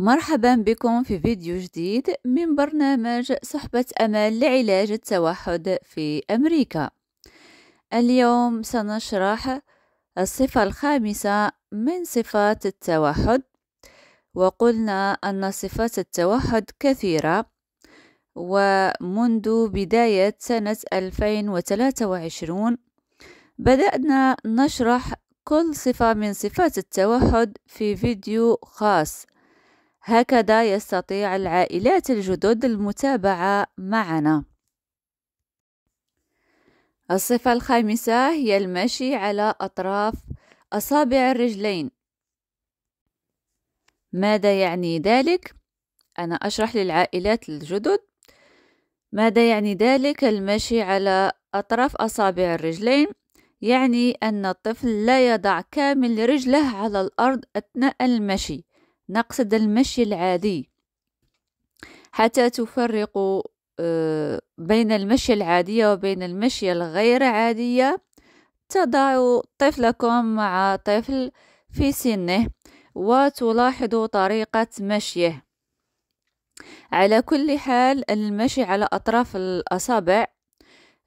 مرحبا بكم في فيديو جديد من برنامج صحبة أمل لعلاج التوحد في أمريكا اليوم سنشرح الصفة الخامسة من صفات التوحد وقلنا أن صفات التوحد كثيرة ومنذ بداية سنة 2023 بدأنا نشرح كل صفة من صفات التوحد في فيديو خاص هكذا يستطيع العائلات الجدد المتابعة معنا الصفة الخامسة هي المشي على أطراف أصابع الرجلين ماذا يعني ذلك؟ أنا أشرح للعائلات الجدد ماذا يعني ذلك المشي على أطراف أصابع الرجلين؟ يعني أن الطفل لا يضع كامل رجله على الأرض أثناء المشي نقصد المشي العادي حتى تفرق آه، بين المشي العادية وبين المشي الغير عادية تضع طفلكم مع طفل في سنه وتلاحظ طريقة مشيه على كل حال المشي على أطراف الأصابع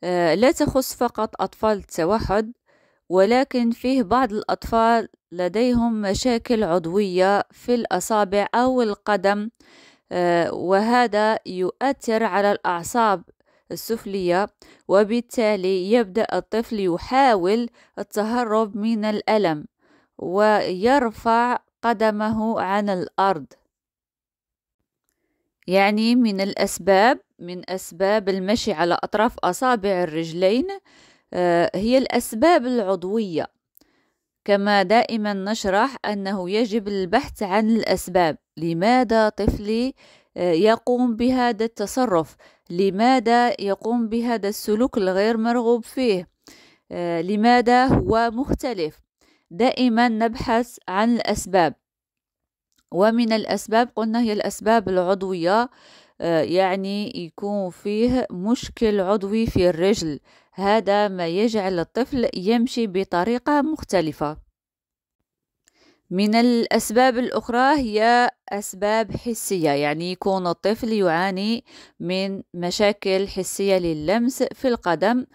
آه، لا تخص فقط أطفال التوحد ولكن فيه بعض الأطفال لديهم مشاكل عضوية في الأصابع أو القدم آه، وهذا يؤثر على الأعصاب السفلية وبالتالي يبدأ الطفل يحاول التهرب من الألم ويرفع قدمه عن الأرض يعني من الأسباب من أسباب المشي على أطراف أصابع الرجلين آه، هي الأسباب العضوية كما دائما نشرح أنه يجب البحث عن الأسباب لماذا طفلي آه، يقوم بهذا التصرف لماذا يقوم بهذا السلوك الغير مرغوب فيه آه، لماذا هو مختلف دائما نبحث عن الأسباب ومن الأسباب قلنا هي الأسباب العضوية يعني يكون فيه مشكل عضوي في الرجل هذا ما يجعل الطفل يمشي بطريقة مختلفة من الأسباب الأخرى هي أسباب حسية يعني يكون الطفل يعاني من مشاكل حسية لللمس في القدم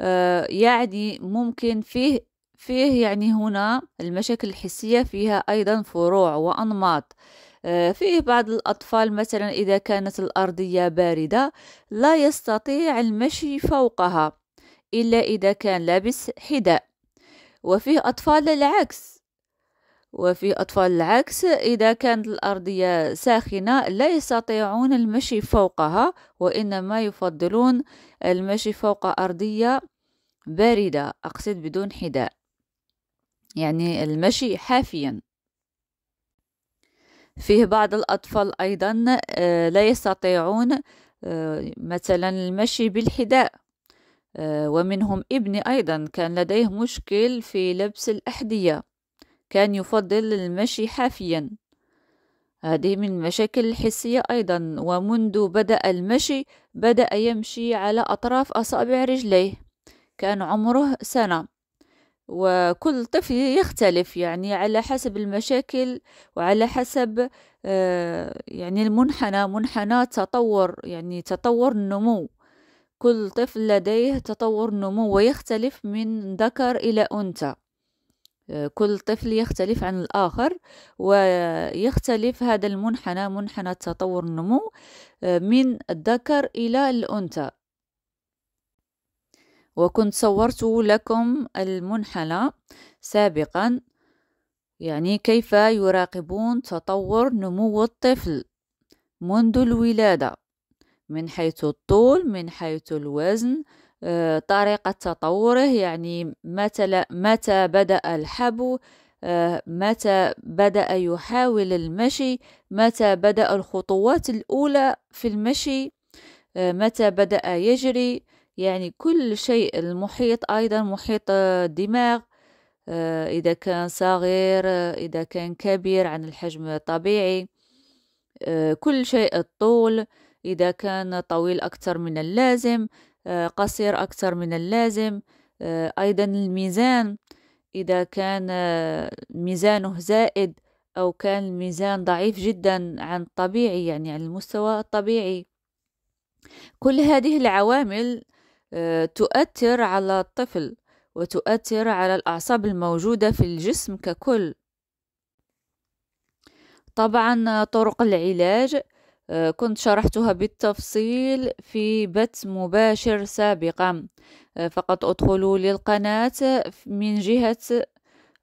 آه، يعني ممكن فيه فيه يعني هنا المشاكل الحسية فيها أيضا فروع وأنماط آه، فيه بعض الأطفال مثلا إذا كانت الأرضية باردة لا يستطيع المشي فوقها إلا إذا كان لابس حذاء وفيه أطفال العكس وفي أطفال العكس إذا كانت الأرضية ساخنة لا يستطيعون المشي فوقها وإنما يفضلون المشي فوق أرضية باردة أقصد بدون حذاء يعني المشي حافيا فيه بعض الأطفال أيضا آه، لا يستطيعون آه، مثلا المشي بالحذاء آه، ومنهم ابني أيضا كان لديه مشكل في لبس الأحذية كان يفضل المشي حافيا هذه من المشاكل الحسية أيضا ومنذ بدأ المشي بدأ يمشي على أطراف أصابع رجليه كان عمره سنة وكل طفل يختلف يعني على حسب المشاكل وعلى حسب آه، يعني المنحنى منحنى تطور يعني تطور النمو كل طفل لديه تطور نمو ويختلف من ذكر إلى أنثى آه، كل طفل يختلف عن الآخر ويختلف هذا المنحنى منحنى تطور النمو آه، من الذكر إلى الأنثى وكنت صورت لكم المنحنى سابقا يعني كيف يراقبون تطور نمو الطفل منذ الولادة من حيث الطول من حيث الوزن آه، طريقة تطوره يعني متى, متى بدأ الحبو آه، متى بدأ يحاول المشي متى بدأ الخطوات الأولى في المشي آه، متى بدأ يجري يعني كل شيء المحيط أيضا محيط الدماغ إذا كان صغير إذا كان كبير عن الحجم الطبيعي كل شيء الطول إذا كان طويل أكثر من اللازم آه، قصير أكثر من اللازم آه، أيضا الميزان إذا كان آه، ميزانه زائد أو كان الميزان ضعيف جدا عن الطبيعي يعني عن المستوى الطبيعي كل هذه العوامل تؤثر على الطفل وتؤثر على الأعصاب الموجودة في الجسم ككل طبعا طرق العلاج كنت شرحتها بالتفصيل في بث مباشر سابقا فقط ادخلوا للقناة من جهة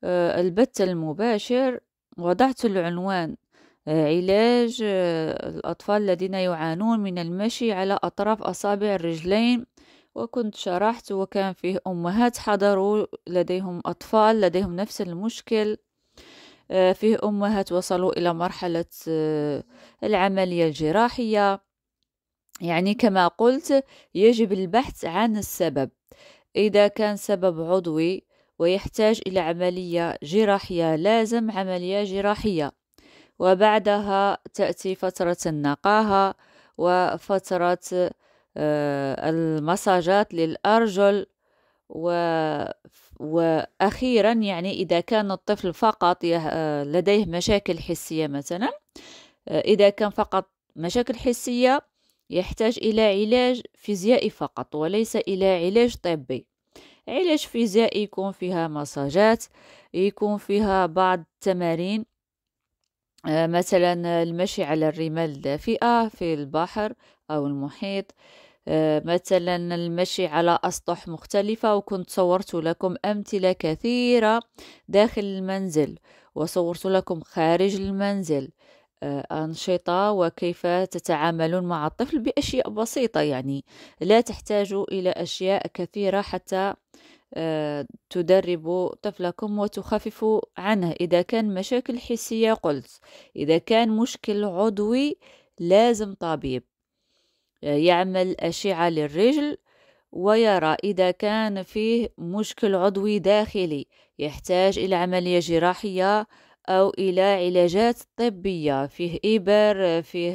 آه، البث المباشر وضعت العنوان آه، علاج آه، الأطفال الذين يعانون من المشي على أطراف أصابع الرجلين وكنت شرحت وكان فيه أمهات حضروا لديهم أطفال لديهم نفس المشكل آه، فيه أمهات وصلوا إلى مرحلة آه، العملية الجراحية يعني كما قلت يجب البحث عن السبب إذا كان سبب عضوي ويحتاج إلى عملية جراحية لازم عملية جراحية وبعدها تأتي فترة النقاهة وفترة آه، المساجات للأرجل و... وأخيرا يعني إذا كان الطفل فقط آه، لديه مشاكل حسية مثلا آه، إذا كان فقط مشاكل حسية يحتاج إلى علاج فيزيائي فقط وليس إلى علاج طبي علاج فيزيائي يكون فيها مساجات يكون فيها بعض التمارين آه، مثلا المشي على الرمال الدافئة في البحر أو المحيط آه، مثلا المشي على أسطح مختلفة وكنت صورت لكم أمثلة كثيرة داخل المنزل وصورت لكم خارج المنزل آه، أنشطة وكيف تتعاملون مع الطفل بأشياء بسيطة يعني لا تحتاج إلى أشياء كثيرة حتى آه، تدربوا طفلكم وتخففوا عنه إذا كان مشاكل حسية قلت إذا كان مشكل عضوي لازم طبيب يعمل أشعة للرجل ويرى إذا كان فيه مشكل عضوي داخلي يحتاج إلى عملية جراحية أو إلى علاجات طبية فيه إبر فيه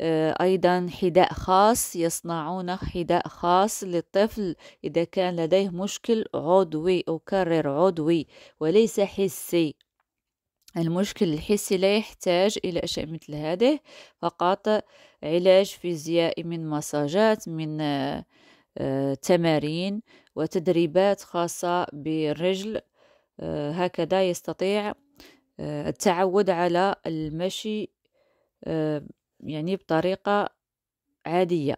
آه، أيضا حذاء خاص يصنعون حذاء خاص للطفل إذا كان لديه مشكل عضوي أكرر عضوي وليس حسي المشكل الحسي لا يحتاج إلى أشياء مثل هذه فقط علاج فيزيائي من مساجات من آه، تمارين وتدريبات خاصة بالرجل آه، هكذا يستطيع آه، التعود على المشي يعني بطريقة عادية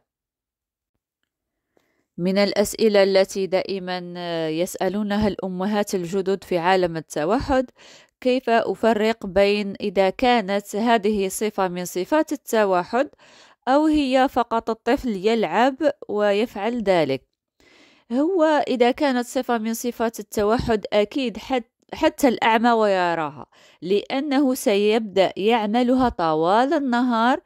من الأسئلة التي دائما يسألونها الأمهات الجدد في عالم التوحد كيف أفرق بين إذا كانت هذه صفة من صفات التوحد أو هي فقط الطفل يلعب ويفعل ذلك هو إذا كانت صفة من صفات التوحد أكيد حتى الأعمى ويراها لأنه سيبدأ يعملها طوال النهار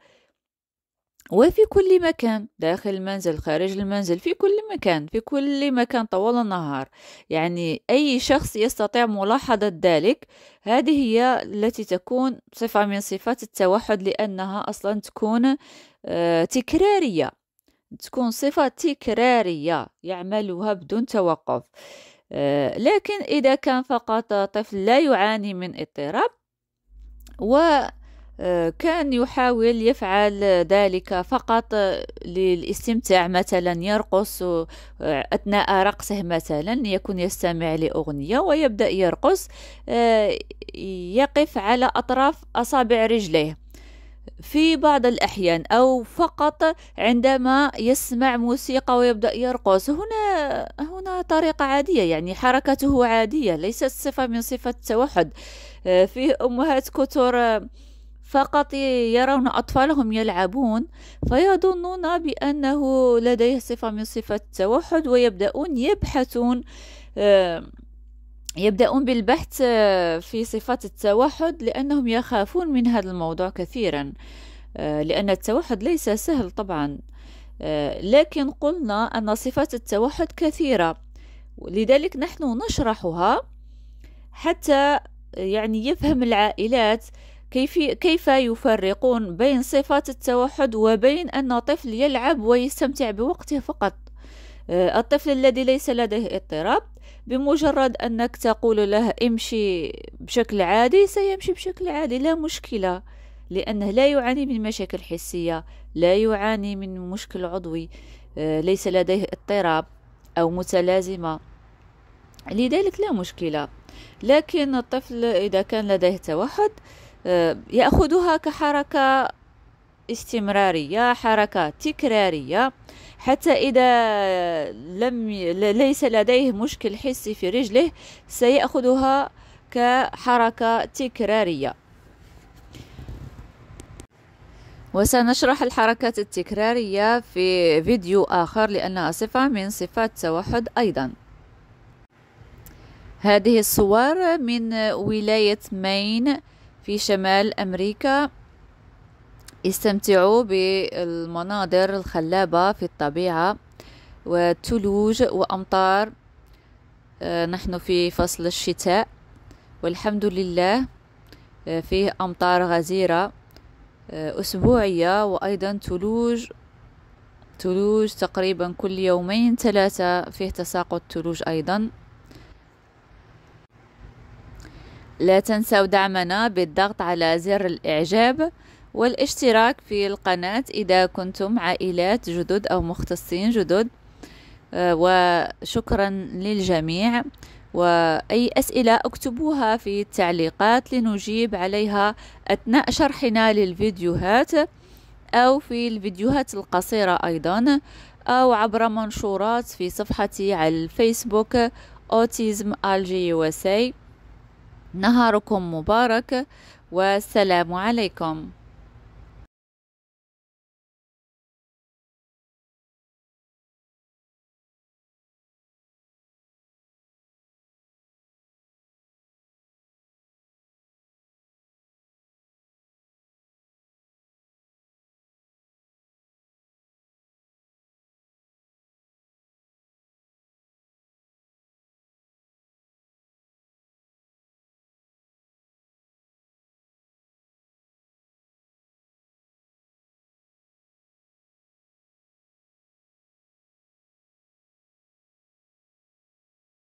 وفي كل مكان داخل المنزل خارج المنزل في كل مكان في كل مكان طوال النهار يعني أي شخص يستطيع ملاحظة ذلك هذه هي التي تكون صفة من صفات التوحد لأنها أصلا تكون آه، تكرارية تكون صفة تكرارية يعملها بدون توقف آه، لكن إذا كان فقط طفل لا يعاني من اضطراب و كان يحاول يفعل ذلك فقط للاستمتاع مثلا يرقص آه، أثناء رقصه مثلا يكون يستمع لأغنية ويبدأ يرقص آه، يقف على أطراف أصابع رجليه في بعض الأحيان أو فقط عندما يسمع موسيقى ويبدأ يرقص هنا هنا طريقة عادية يعني حركته عادية ليست صفة من صفة التوحد آه، في أمهات كثر فقط يرون أطفالهم يلعبون فيظنون بأنه لديه صفة من صفة التوحد ويبدأون يبحثون يبدأون بالبحث آه، في صفات التوحد لأنهم يخافون من هذا الموضوع كثيرا آه، لأن التوحد ليس سهل طبعا آه، لكن قلنا أن صفات التوحد كثيرة لذلك نحن نشرحها حتى يعني يفهم العائلات كيف, كيف يفرقون بين صفات التوحد وبين أن طفل يلعب ويستمتع بوقته فقط آه، الطفل الذي ليس لديه اضطراب بمجرد أنك تقول له امشي بشكل عادي سيمشي بشكل عادي لا مشكلة لأنه لا يعاني من مشاكل حسية لا يعاني من مشكل عضوي آه، ليس لديه اضطراب أو متلازمة لذلك لا مشكلة لكن الطفل إذا كان لديه توحد آه، يأخذها كحركة استمرارية حركة تكرارية حتى إذا لم ليس لديه مشكل حسي في رجله سيأخذها كحركة تكرارية وسنشرح الحركات التكرارية في فيديو آخر لأنها صفة من صفات التوحد أيضا هذه الصور من ولاية مين في شمال أمريكا استمتعوا بالمناظر الخلابة في الطبيعة وثلوج وأمطار آه، نحن في فصل الشتاء والحمد لله آه، فيه أمطار غزيرة آه، أسبوعية وأيضا ثلوج ثلوج تقريبا كل يومين ثلاثة فيه تساقط ثلوج أيضا لا تنسوا دعمنا بالضغط على زر الإعجاب والاشتراك في القناة إذا كنتم عائلات جدد أو مختصين جدد آه، وشكرا للجميع وأي أسئلة اكتبوها في التعليقات لنجيب عليها أثناء شرحنا للفيديوهات أو في الفيديوهات القصيرة أيضا أو عبر منشورات في صفحتي على الفيسبوك أوتيزم ألجي USA نهاركم مبارك والسلام عليكم